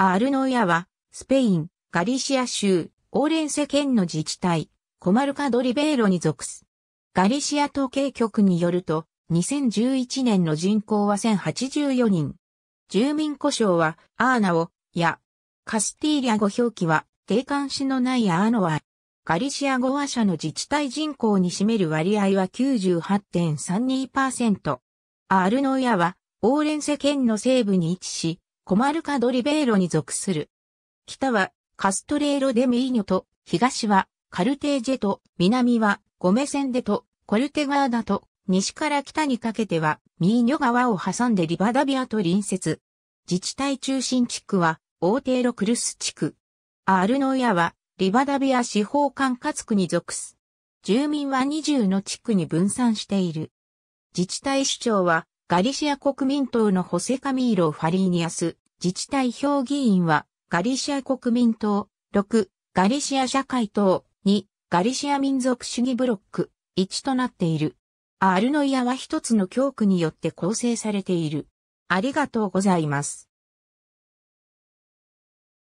アールノイアは、スペイン、ガリシア州、オーレンセ県の自治体、コマルカドリベーロに属す。ガリシア統計局によると、2011年の人口は1084人。住民故障は、アーナを、や、カスティーリア語表記は、定冠詞のないアーノア。ガリシア語話者の自治体人口に占める割合は98.32%。アールノイアは、オーレンセ県の西部に位置し、コマルカ・ドリベーロに属する。北はカストレーロ・デ・ミーニョと、東はカルテージェと、南はゴメセンデと、コルテガーダと、西から北にかけては、ミーニョ川を挟んでリバダビアと隣接。自治体中心地区は、オーテーロ・クルス地区。アールノイアは、リバダビア司法管轄区に属す。住民は20の地区に分散している。自治体首長は、ガリシア国民党のホセカミーロ・ファリーニアス、自治体評議員は、ガリシア国民党、6、ガリシア社会党、2、ガリシア民族主義ブロック、1となっている。アルノイアは一つの教区によって構成されている。ありがとうございます。